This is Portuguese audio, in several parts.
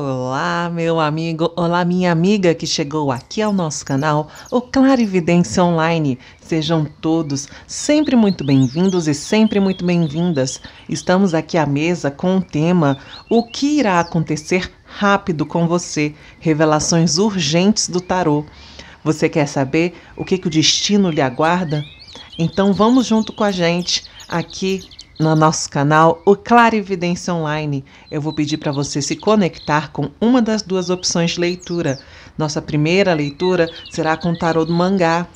Olá, meu amigo, olá, minha amiga que chegou aqui ao nosso canal, o Clarividência Online. Sejam todos sempre muito bem-vindos e sempre muito bem-vindas. Estamos aqui à mesa com o tema O que irá acontecer rápido com você? Revelações urgentes do tarô. Você quer saber o que, que o destino lhe aguarda? Então vamos junto com a gente aqui no nosso canal, o Clarividência Online. Eu vou pedir para você se conectar com uma das duas opções de leitura. Nossa primeira leitura será com o tarô do mangá.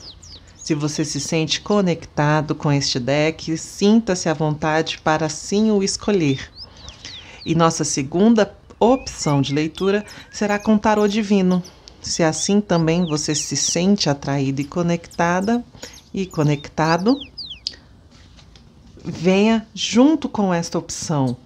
Se você se sente conectado com este deck, sinta-se à vontade para sim o escolher. E nossa segunda opção de leitura será com o tarô divino. Se assim também você se sente atraído e conectada e conectado, venha junto com esta opção.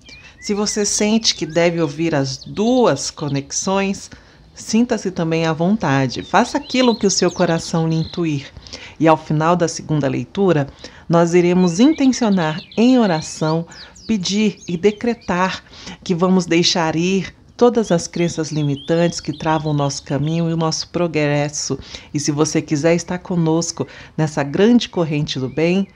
Se você sente que deve ouvir as duas conexões, sinta-se também à vontade. Faça aquilo que o seu coração lhe intuir. E ao final da segunda leitura, nós iremos intencionar em oração, pedir e decretar que vamos deixar ir todas as crenças limitantes que travam o nosso caminho e o nosso progresso. E se você quiser estar conosco nessa grande corrente do bem,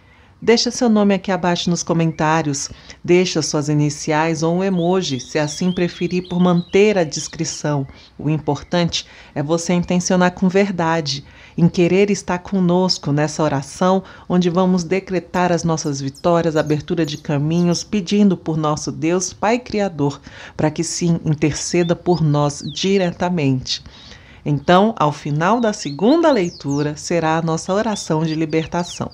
Deixa seu nome aqui abaixo nos comentários, deixa suas iniciais ou um emoji, se assim preferir, por manter a descrição. O importante é você intencionar com verdade, em querer estar conosco nessa oração, onde vamos decretar as nossas vitórias, abertura de caminhos, pedindo por nosso Deus, Pai Criador, para que sim interceda por nós diretamente. Então, ao final da segunda leitura, será a nossa oração de libertação.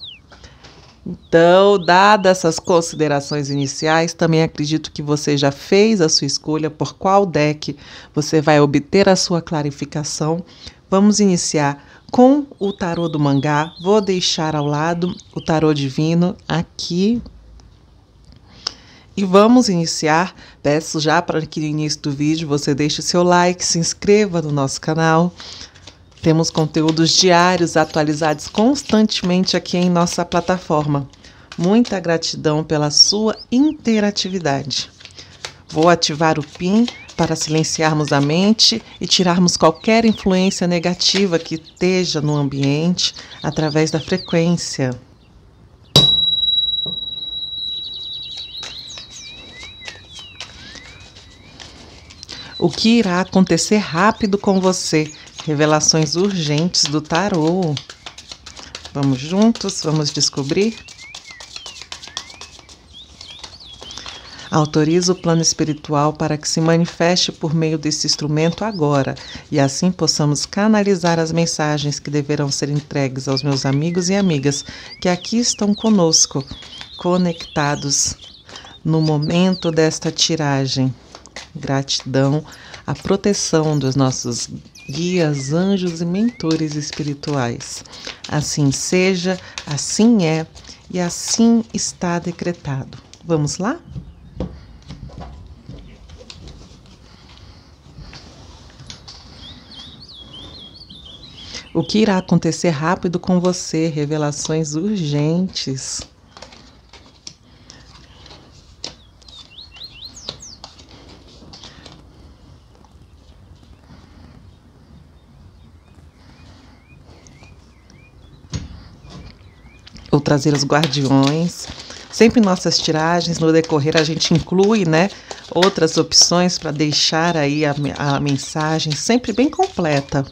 Então, dadas essas considerações iniciais, também acredito que você já fez a sua escolha por qual deck você vai obter a sua clarificação. Vamos iniciar com o tarô do mangá. Vou deixar ao lado o tarô divino aqui. E vamos iniciar. Peço já para que no início do vídeo você deixe seu like, se inscreva no nosso canal. Temos conteúdos diários atualizados constantemente aqui em nossa plataforma. Muita gratidão pela sua interatividade. Vou ativar o PIN para silenciarmos a mente e tirarmos qualquer influência negativa que esteja no ambiente através da frequência. O que irá acontecer rápido com você Revelações urgentes do tarô. Vamos juntos, vamos descobrir. Autoriza o plano espiritual para que se manifeste por meio desse instrumento agora e assim possamos canalizar as mensagens que deverão ser entregues aos meus amigos e amigas que aqui estão conosco, conectados no momento desta tiragem. Gratidão à proteção dos nossos guias, anjos e mentores espirituais. Assim seja, assim é e assim está decretado. Vamos lá? O que irá acontecer rápido com você? Revelações urgentes. trazer os guardiões. Sempre nossas tiragens, no decorrer, a gente inclui né, outras opções para deixar aí a, a mensagem sempre bem completa.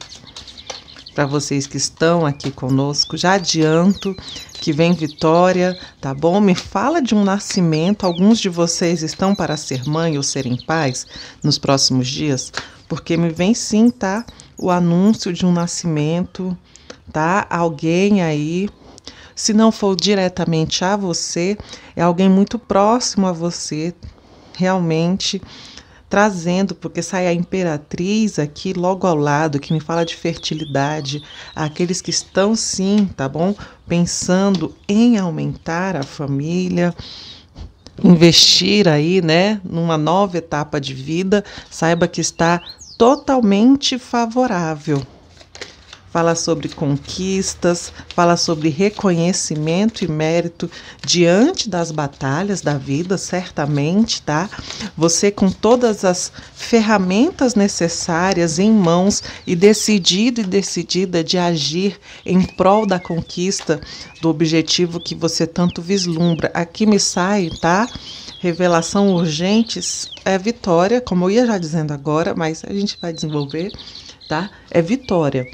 Para vocês que estão aqui conosco, já adianto que vem vitória, tá bom? Me fala de um nascimento. Alguns de vocês estão para ser mãe ou serem pais nos próximos dias, porque me vem sim, tá? O anúncio de um nascimento, tá? Alguém aí se não for diretamente a você, é alguém muito próximo a você, realmente trazendo, porque sai a imperatriz aqui logo ao lado, que me fala de fertilidade, aqueles que estão sim, tá bom? Pensando em aumentar a família, investir aí, né, numa nova etapa de vida, saiba que está totalmente favorável fala sobre conquistas, fala sobre reconhecimento e mérito diante das batalhas da vida, certamente, tá? Você com todas as ferramentas necessárias em mãos e decidido e decidida de agir em prol da conquista do objetivo que você tanto vislumbra. Aqui me sai, tá? Revelação urgentes é vitória, como eu ia já dizendo agora, mas a gente vai desenvolver, tá? É vitória.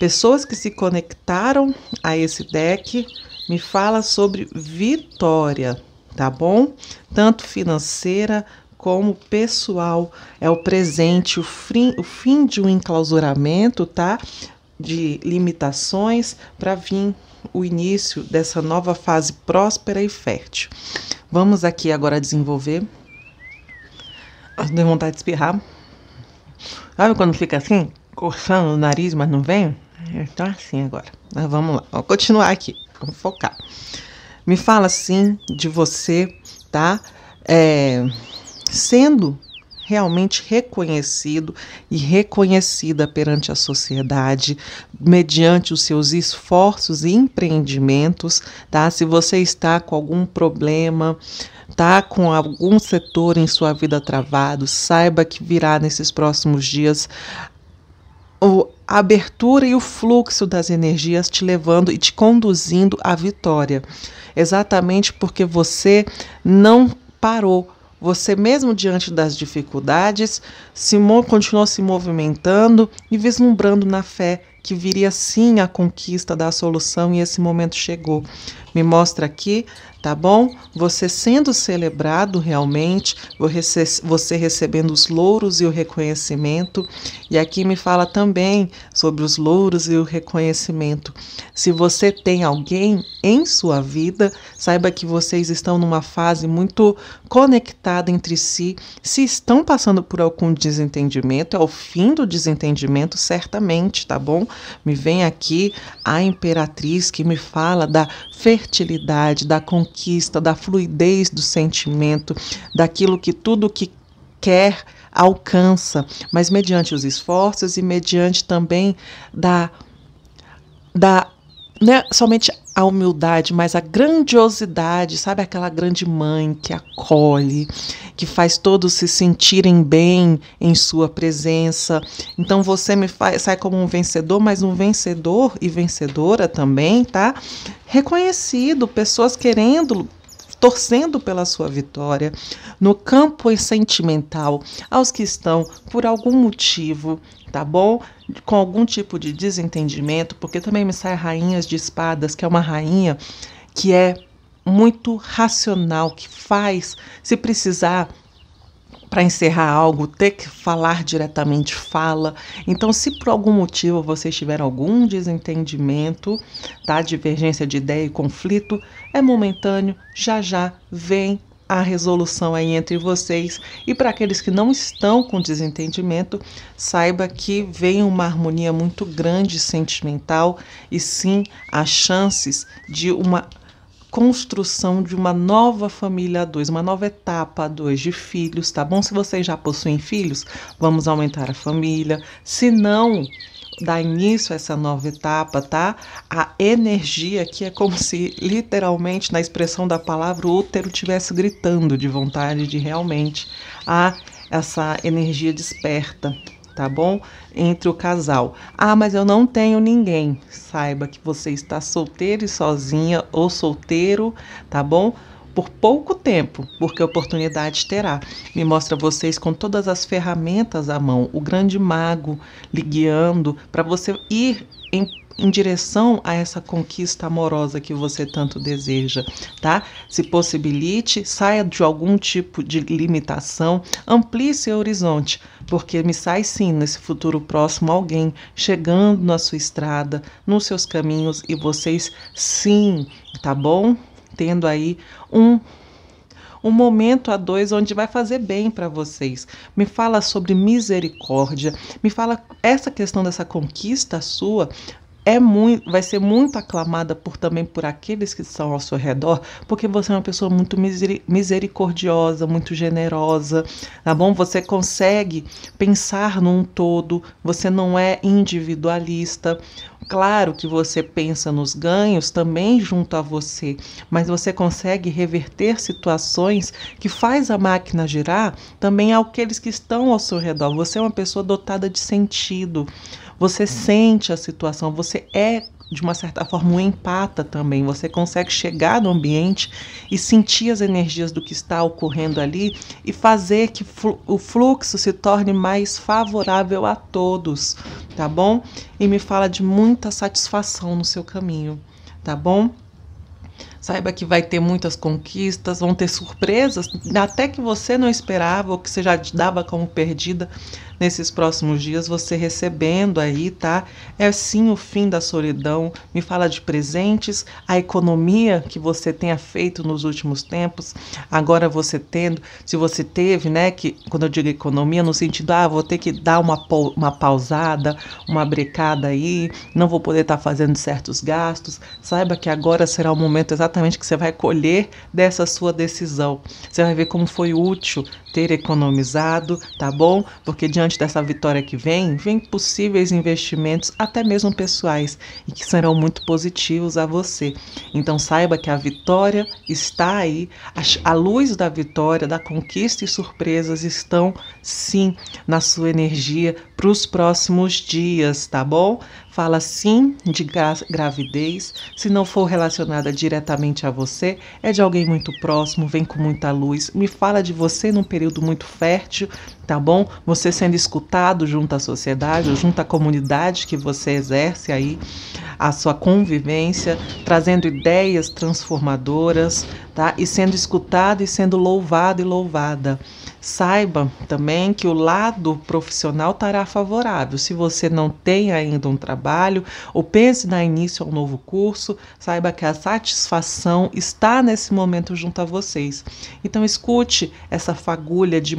Pessoas que se conectaram a esse deck me fala sobre vitória, tá bom? Tanto financeira como pessoal. É o presente, o fim, o fim de um enclausuramento, tá? De limitações para vir o início dessa nova fase próspera e fértil. Vamos aqui agora desenvolver. Ah, deu vontade de espirrar. Sabe quando fica assim, coçando o nariz, mas não vem? É, tá assim agora. Mas vamos lá, vamos continuar aqui, vamos focar. Me fala assim de você, tá? É, sendo realmente reconhecido e reconhecida perante a sociedade, mediante os seus esforços e empreendimentos, tá? Se você está com algum problema, tá com algum setor em sua vida travado, saiba que virá nesses próximos dias o a abertura e o fluxo das energias te levando e te conduzindo à vitória. Exatamente porque você não parou. Você, mesmo diante das dificuldades, se continuou se movimentando e vislumbrando na fé que viria sim a conquista da solução e esse momento chegou. Me mostra aqui tá bom? Você sendo celebrado realmente, você recebendo os louros e o reconhecimento. E aqui me fala também sobre os louros e o reconhecimento. Se você tem alguém em sua vida. Saiba que vocês estão numa fase muito conectada entre si. Se estão passando por algum desentendimento, é o fim do desentendimento, certamente, tá bom? Me vem aqui a imperatriz que me fala da fertilidade, da conquista, da fluidez do sentimento, daquilo que tudo que quer alcança, mas mediante os esforços e mediante também da da né, somente a humildade, mas a grandiosidade, sabe? Aquela grande mãe que acolhe, que faz todos se sentirem bem em sua presença. Então você me faz, sai como um vencedor, mas um vencedor e vencedora também, tá? Reconhecido, pessoas querendo torcendo pela sua vitória, no campo sentimental, aos que estão por algum motivo, tá bom? Com algum tipo de desentendimento, porque também me sai Rainhas de Espadas, que é uma rainha que é muito racional, que faz, se precisar, para encerrar algo, ter que falar diretamente, fala. Então, se por algum motivo vocês tiveram algum desentendimento, tá? Divergência de ideia e conflito, é momentâneo, já já vem a resolução aí entre vocês. E para aqueles que não estão com desentendimento, saiba que vem uma harmonia muito grande sentimental e sim as chances de uma construção de uma nova família a dois, uma nova etapa a dois de filhos, tá bom? Se vocês já possuem filhos, vamos aumentar a família. Se não, dá início a essa nova etapa, tá? A energia que é como se literalmente na expressão da palavra o útero tivesse gritando de vontade de realmente a ah, essa energia desperta tá bom? Entre o casal. Ah, mas eu não tenho ninguém. Saiba que você está solteiro e sozinha ou solteiro, tá bom? por pouco tempo, porque oportunidade terá. Me mostra vocês com todas as ferramentas à mão, o grande mago lhe guiando para você ir em em direção a essa conquista amorosa que você tanto deseja, tá? Se possibilite, saia de algum tipo de limitação, amplie seu horizonte, porque me sai sim nesse futuro próximo alguém chegando na sua estrada, nos seus caminhos e vocês sim, tá bom? Tendo aí um um momento a dois onde vai fazer bem para vocês. Me fala sobre misericórdia, me fala essa questão dessa conquista sua é muito, vai ser muito aclamada por também por aqueles que estão ao seu redor, porque você é uma pessoa muito misericordiosa, muito generosa, tá bom? Você consegue pensar num todo, você não é individualista. Claro que você pensa nos ganhos também junto a você, mas você consegue reverter situações que faz a máquina girar também àqueles que estão ao seu redor. Você é uma pessoa dotada de sentido você sente a situação, você é de uma certa forma um empata também. Você consegue chegar no ambiente e sentir as energias do que está ocorrendo ali e fazer que o fluxo se torne mais favorável a todos, tá bom? E me fala de muita satisfação no seu caminho, tá bom? Saiba que vai ter muitas conquistas, vão ter surpresas, até que você não esperava ou que você já dava como perdida nesses próximos dias você recebendo aí, tá? É sim o fim da solidão. Me fala de presentes, a economia que você tenha feito nos últimos tempos, agora você tendo, se você teve, né, que quando eu digo economia, no sentido, ah, vou ter que dar uma, uma pausada, uma brecada aí, não vou poder estar tá fazendo certos gastos, saiba que agora será o momento exatamente que você vai colher dessa sua decisão. Você vai ver como foi útil ter economizado, tá bom? Porque diante diante dessa vitória que vem, vem possíveis investimentos, até mesmo pessoais, e que serão muito positivos a você. Então saiba que a vitória está aí, a luz da vitória, da conquista e surpresas estão sim na sua energia para os próximos dias, tá bom? Fala sim de gra gravidez, se não for relacionada diretamente a você, é de alguém muito próximo, vem com muita luz. Me fala de você num período muito fértil, tá bom? Você sendo escutado junto à sociedade, junto à comunidade que você exerce aí, a sua convivência, trazendo ideias transformadoras, tá? E sendo escutado e sendo louvado e louvada. Saiba também que o lado profissional estará favorável. Se você não tem ainda um trabalho ou pense dar início a um novo curso, saiba que a satisfação está nesse momento junto a vocês. Então escute essa fagulha de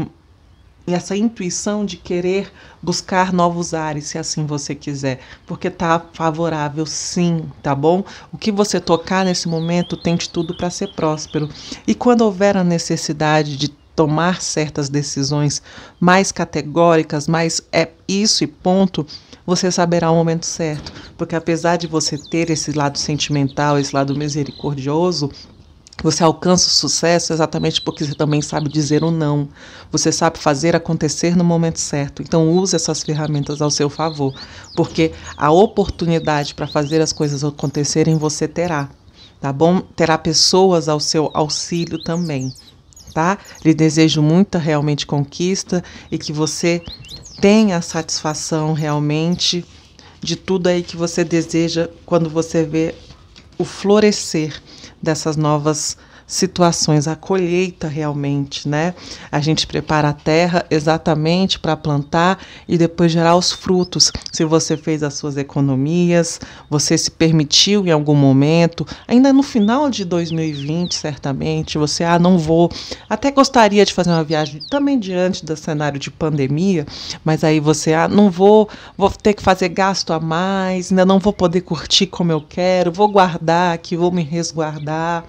e essa intuição de querer buscar novos ares, se assim você quiser, porque tá favorável sim, tá bom? O que você tocar nesse momento tente tudo para ser próspero. E quando houver a necessidade de tomar certas decisões mais categóricas, mais é isso e ponto, você saberá o momento certo, porque apesar de você ter esse lado sentimental, esse lado misericordioso, você alcança o sucesso exatamente porque você também sabe dizer o não. Você sabe fazer acontecer no momento certo. Então use essas ferramentas ao seu favor, porque a oportunidade para fazer as coisas acontecerem você terá, tá bom? Terá pessoas ao seu auxílio também, tá? Lhe desejo muita realmente conquista e que você tenha a satisfação realmente de tudo aí que você deseja quando você vê o florescer dessas novas situações, a colheita realmente, né? A gente prepara a terra exatamente para plantar e depois gerar os frutos. Se você fez as suas economias, você se permitiu em algum momento, ainda no final de 2020, certamente, você, ah, não vou, até gostaria de fazer uma viagem também diante do cenário de pandemia, mas aí você, ah, não vou, vou ter que fazer gasto a mais, ainda não vou poder curtir como eu quero, vou guardar aqui, vou me resguardar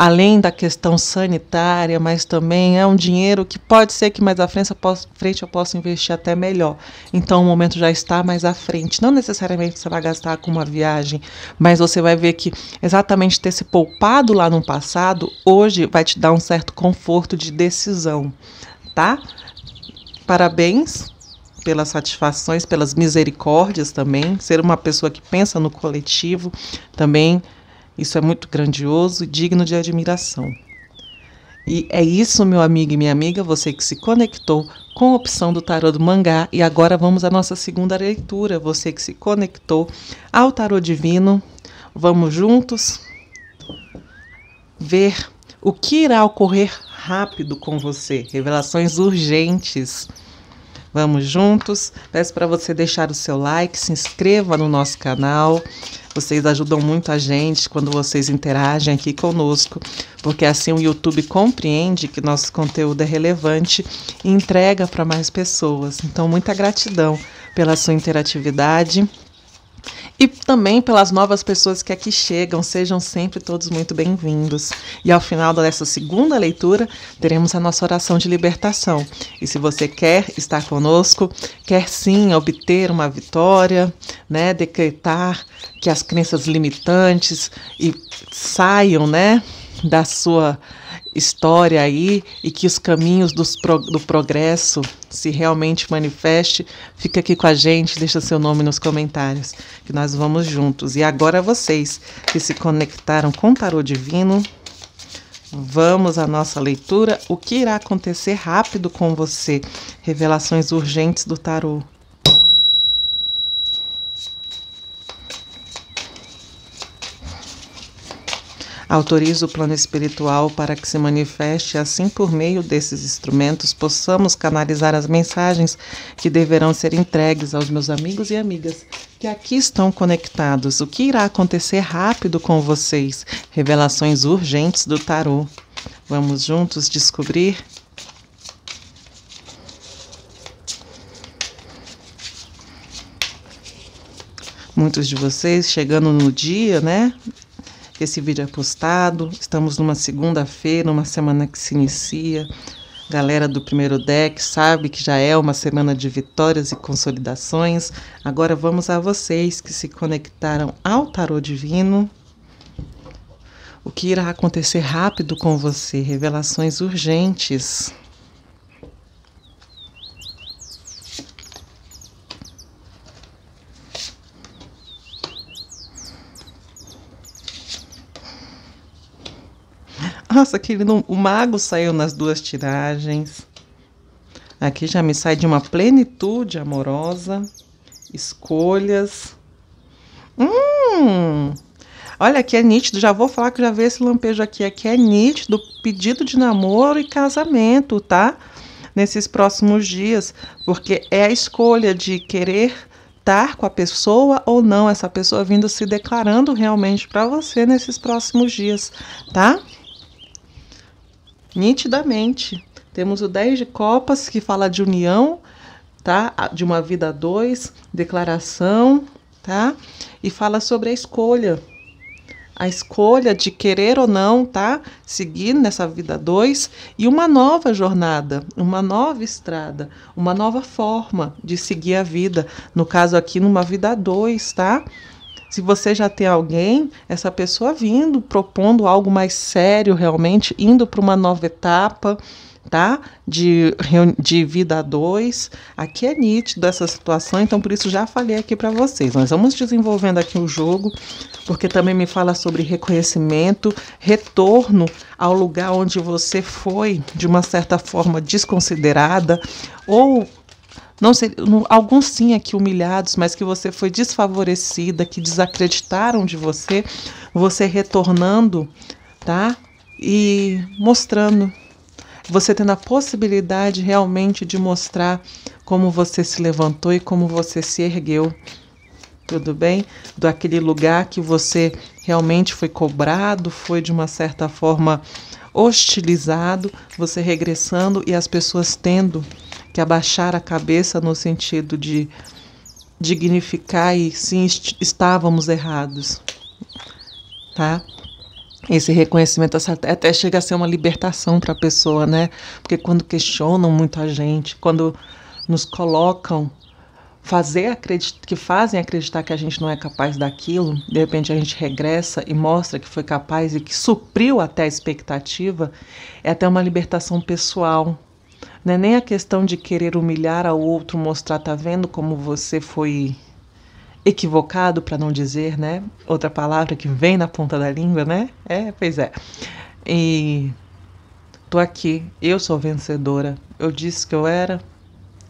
além da questão sanitária, mas também é um dinheiro que pode ser que mais à frente eu possa, frente eu possa investir até melhor. Então o momento já está mais à frente. Não necessariamente você vai gastar com uma viagem, mas você vai ver que exatamente ter se poupado lá no passado, hoje vai te dar um certo conforto de decisão, tá? Parabéns pelas satisfações, pelas misericórdias também, ser uma pessoa que pensa no coletivo também isso é muito grandioso e digno de admiração. E é isso, meu amigo e minha amiga, você que se conectou com a opção do tarô do mangá. E agora vamos à nossa segunda leitura. Você que se conectou ao tarô divino, vamos juntos ver o que irá ocorrer rápido com você. Revelações urgentes. Vamos juntos. Peço para você deixar o seu like, se inscreva no nosso canal. Vocês ajudam muito a gente quando vocês interagem aqui conosco, porque assim o YouTube compreende que nosso conteúdo é relevante e entrega para mais pessoas. Então, muita gratidão pela sua interatividade e também pelas novas pessoas que aqui chegam. Sejam sempre todos muito bem-vindos. E ao final dessa segunda leitura, teremos a nossa oração de libertação. E se você quer estar conosco, quer sim obter uma vitória, né, decretar que as crenças limitantes e saiam, né, da sua história aí e que os caminhos pro, do progresso se realmente manifeste, fica aqui com a gente, deixa seu nome nos comentários, que nós vamos juntos. E agora vocês que se conectaram com o Tarô Divino, vamos à nossa leitura. O que irá acontecer rápido com você? Revelações urgentes do Tarô. Autoriza o plano espiritual para que se manifeste, assim por meio desses instrumentos possamos canalizar as mensagens que deverão ser entregues aos meus amigos e amigas que aqui estão conectados. O que irá acontecer rápido com vocês? Revelações urgentes do tarô. Vamos juntos descobrir? muitos de vocês chegando no dia, né? que esse vídeo é postado. Estamos numa segunda-feira, numa semana que se inicia. Galera do primeiro deck sabe que já é uma semana de vitórias e consolidações. Agora vamos a vocês que se conectaram ao tarô divino. O que irá acontecer rápido com você? Revelações urgentes. Nossa, aquele não... o mago saiu nas duas tiragens. Aqui já me sai de uma plenitude amorosa, escolhas. Hum! Olha, aqui é nítido, já vou falar que já vi esse lampejo aqui. Aqui é nítido pedido de namoro e casamento, tá? Nesses próximos dias, porque é a escolha de querer estar com a pessoa ou não, essa pessoa vindo se declarando realmente para você nesses próximos dias, tá? nitidamente. Temos o 10 de Copas, que fala de união, tá? De uma vida a dois, declaração, tá? E fala sobre a escolha. A escolha de querer ou não, tá? Seguir nessa vida dois e uma nova jornada, uma nova estrada, uma nova forma de seguir a vida. No caso aqui, numa vida dois, tá? Se você já tem alguém, essa pessoa vindo, propondo algo mais sério realmente, indo para uma nova etapa, tá? De, de vida a dois. Aqui é nítido essa situação, então por isso já falei aqui para vocês. Nós vamos desenvolvendo aqui o jogo, porque também me fala sobre reconhecimento, retorno ao lugar onde você foi de uma certa forma desconsiderada ou não sei, alguns sim aqui humilhados, mas que você foi desfavorecida, que desacreditaram de você, você retornando, tá? E mostrando, você tendo a possibilidade realmente de mostrar como você se levantou e como você se ergueu. Tudo bem? Do aquele lugar que você realmente foi cobrado, foi de uma certa forma hostilizado, você regressando e as pessoas tendo que abaixar a cabeça no sentido de dignificar e sim estávamos errados, tá? Esse reconhecimento até chega a ser uma libertação para a pessoa, né? Porque quando questionam muito a gente, quando nos colocam fazer acreditar, que fazem acreditar que a gente não é capaz daquilo, de repente a gente regressa e mostra que foi capaz e que supriu até a expectativa, é até uma libertação pessoal, não é nem a questão de querer humilhar ao outro, mostrar, tá vendo como você foi equivocado, para não dizer, né? Outra palavra que vem na ponta da língua, né? É, pois é. E tô aqui, eu sou vencedora. Eu disse que eu era,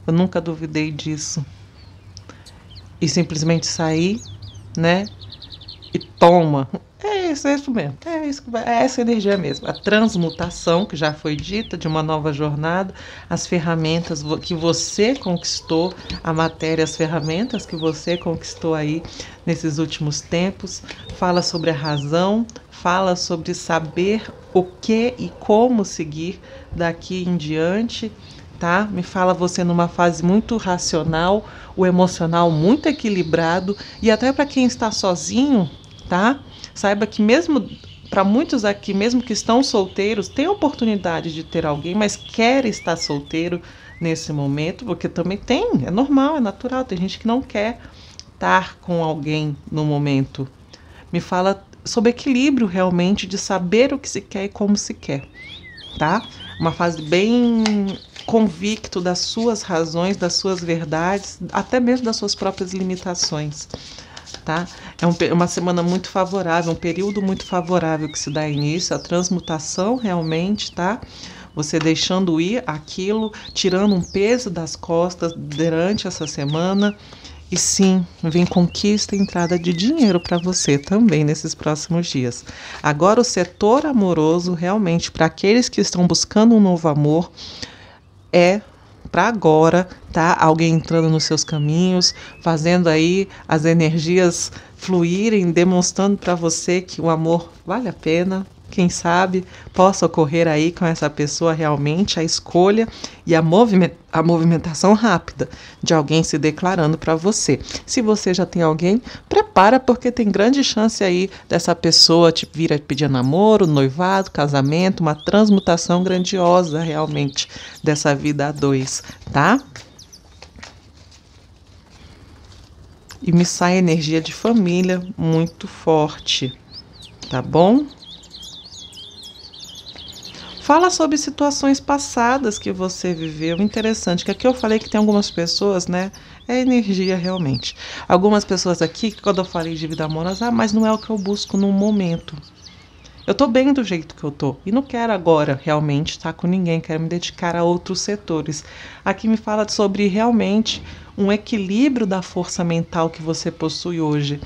eu nunca duvidei disso. E simplesmente saí, né? e toma. É isso, é isso mesmo. É, isso, é essa energia mesmo. A transmutação, que já foi dita, de uma nova jornada, as ferramentas que você conquistou, a matéria, as ferramentas que você conquistou aí nesses últimos tempos. Fala sobre a razão, fala sobre saber o que e como seguir daqui em diante, tá? Me fala você numa fase muito racional o emocional muito equilibrado e até para quem está sozinho, tá? Saiba que mesmo para muitos aqui, mesmo que estão solteiros, tem a oportunidade de ter alguém, mas quer estar solteiro nesse momento, porque também tem, é normal, é natural, tem gente que não quer estar com alguém no momento. Me fala sobre equilíbrio realmente de saber o que se quer e como se quer, tá? Uma fase bem convicto das suas razões, das suas verdades, até mesmo das suas próprias limitações. Tá? É um, uma semana muito favorável, um período muito favorável que se dá início à transmutação realmente, tá? Você deixando ir aquilo, tirando um peso das costas durante essa semana. E sim, vem conquista e entrada de dinheiro para você também nesses próximos dias. Agora, o setor amoroso, realmente, para aqueles que estão buscando um novo amor, é para agora, tá? Alguém entrando nos seus caminhos, fazendo aí as energias fluírem, demonstrando para você que o amor vale a pena, quem sabe possa ocorrer aí com essa pessoa realmente a escolha e a, a movimentação rápida de alguém se declarando para você. Se você já tem alguém, prepara porque tem grande chance aí dessa pessoa te vir a pedir namoro, noivado, casamento, uma transmutação grandiosa realmente dessa vida a dois, tá? E me sai energia de família muito forte, tá bom? Fala sobre situações passadas que você viveu. Interessante, que aqui eu falei que tem algumas pessoas, né? É energia realmente. Algumas pessoas aqui, quando eu falei de vida amorosa, ah, mas não é o que eu busco no momento. Eu tô bem do jeito que eu tô e não quero agora realmente estar tá, com ninguém, quero me dedicar a outros setores. Aqui me fala sobre realmente um equilíbrio da força mental que você possui hoje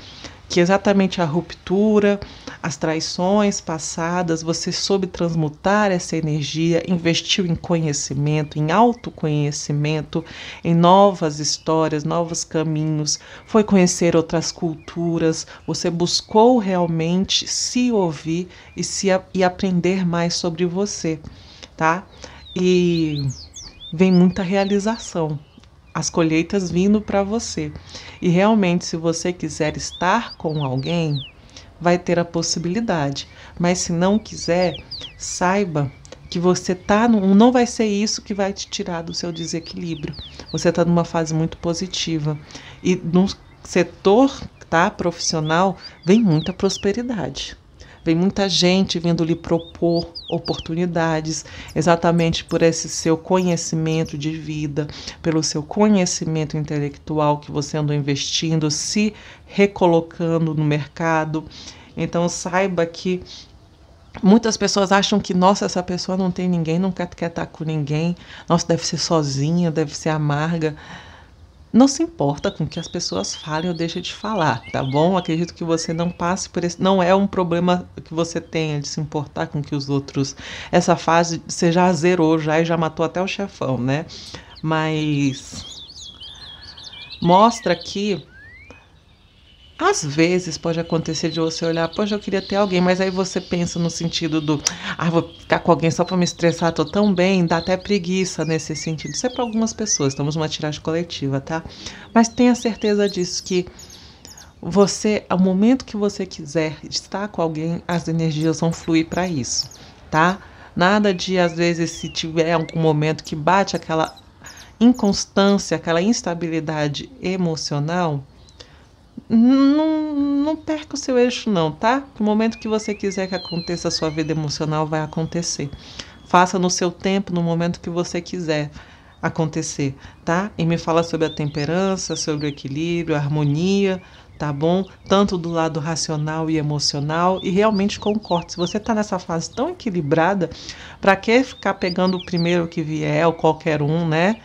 que exatamente a ruptura, as traições passadas, você soube transmutar essa energia, investiu em conhecimento, em autoconhecimento, em novas histórias, novos caminhos, foi conhecer outras culturas, você buscou realmente se ouvir e se e aprender mais sobre você, tá? E vem muita realização as colheitas vindo para você. E realmente, se você quiser estar com alguém, vai ter a possibilidade. Mas se não quiser, saiba que você tá num, não vai ser isso que vai te tirar do seu desequilíbrio. Você está numa fase muito positiva e no setor tá profissional vem muita prosperidade. Vem muita gente vindo lhe propor oportunidades, exatamente por esse seu conhecimento de vida, pelo seu conhecimento intelectual que você andou investindo, se recolocando no mercado. Então saiba que Muitas pessoas acham que, nossa, essa pessoa não tem ninguém, não quer, quer estar tá com ninguém, nossa, deve ser sozinha, deve ser amarga não se importa com o que as pessoas falem ou deixem de falar, tá bom? Acredito que você não passe por esse. Não é um problema que você tenha de se importar com que os outros. Essa fase você já zerou já e já matou até o chefão, né? Mas mostra que às vezes pode acontecer de você olhar, poxa, eu queria ter alguém, mas aí você pensa no sentido do, ah, vou ficar com alguém só para me estressar, tô tão bem, dá até preguiça nesse sentido. Isso é para algumas pessoas, estamos numa tiragem coletiva, tá? Mas tenha certeza disso que você, ao momento que você quiser estar com alguém, as energias vão fluir para isso, tá? Nada de às vezes se tiver algum momento que bate aquela inconstância, aquela instabilidade emocional, não, não perca o seu eixo, não, tá? No momento que você quiser que aconteça a sua vida emocional, vai acontecer. Faça no seu tempo, no momento que você quiser acontecer, tá? E me fala sobre a temperança, sobre o equilíbrio, a harmonia, tá bom? Tanto do lado racional e emocional e realmente concorde. Se você tá nessa fase tão equilibrada, para que ficar pegando o primeiro que vier ou qualquer um, né?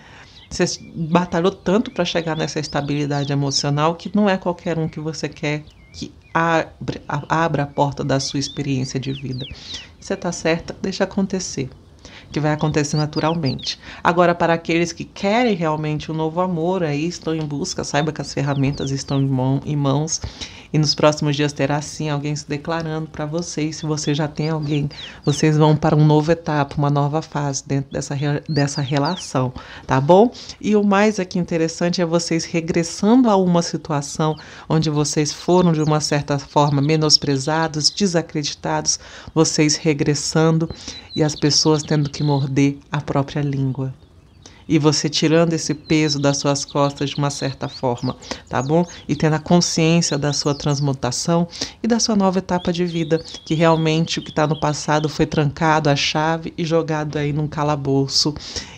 Você batalhou tanto para chegar nessa estabilidade emocional que não é qualquer um que você quer que abre, abra a porta da sua experiência de vida. Você está certa, deixa acontecer que vai acontecer naturalmente. Agora, para aqueles que querem realmente um novo amor, aí estão em busca, saiba que as ferramentas estão em, mão, em mãos e nos próximos dias terá sim alguém se declarando para vocês. Se você já tem alguém, vocês vão para um novo etapa, uma nova fase dentro dessa, dessa relação, tá bom? E o mais aqui interessante é vocês regressando a uma situação onde vocês foram de uma certa forma menosprezados, desacreditados, vocês regressando e as pessoas tendo que morder a própria língua e você tirando esse peso das suas costas de uma certa forma, tá bom? E tendo a consciência da sua transmutação e da sua nova etapa de vida, que realmente o que está no passado foi trancado a chave e jogado aí num calabouço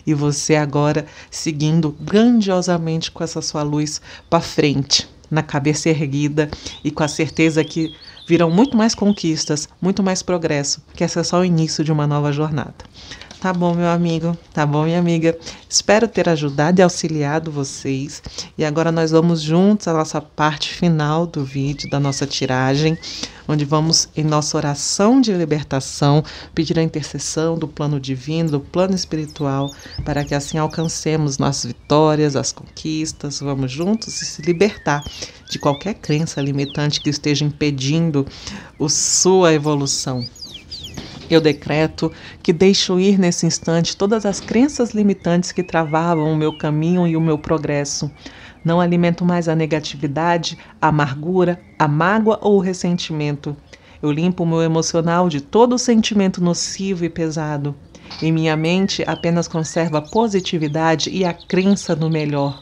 e você agora seguindo grandiosamente com essa sua luz para frente, na cabeça erguida e com a certeza que virão muito mais conquistas, muito mais progresso, que esse é só o início de uma nova jornada. Tá bom, meu amigo, tá bom, minha amiga. Espero ter ajudado e auxiliado vocês. E agora nós vamos juntos à nossa parte final do vídeo, da nossa tiragem, onde vamos, em nossa oração de libertação, pedir a intercessão do plano divino, do plano espiritual, para que assim alcancemos nossas vitórias, as conquistas. Vamos juntos se libertar de qualquer crença limitante que esteja impedindo a sua evolução. Eu decreto que deixo ir nesse instante todas as crenças limitantes que travavam o meu caminho e o meu progresso. Não alimento mais a negatividade, a amargura, a mágoa ou o ressentimento. Eu limpo o meu emocional de todo sentimento nocivo e pesado. Em minha mente apenas conserva a positividade e a crença no melhor.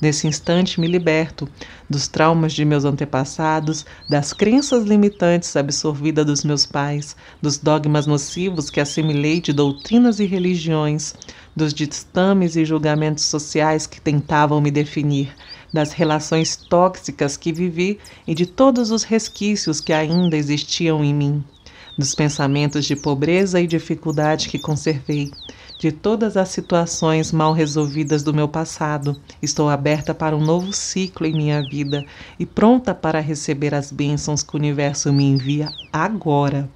Nesse instante me liberto dos traumas de meus antepassados, das crenças limitantes absorvidas dos meus pais, dos dogmas nocivos que assimilei de doutrinas e religiões, dos ditames e julgamentos sociais que tentavam me definir, das relações tóxicas que vivi e de todos os resquícios que ainda existiam em mim, dos pensamentos de pobreza e dificuldade que conservei, de todas as situações mal resolvidas do meu passado. Estou aberta para um novo ciclo em minha vida e pronta para receber as bênçãos que o universo me envia agora.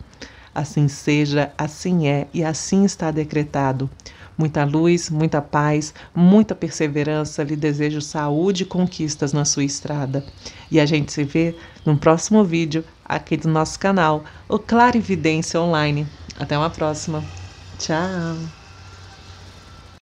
Assim seja, assim é e assim está decretado. Muita luz, muita paz, muita perseverança. Lhe desejo saúde e conquistas na sua estrada. E a gente se vê no próximo vídeo aqui do nosso canal, o Clarividência Online. Até uma próxima. Tchau!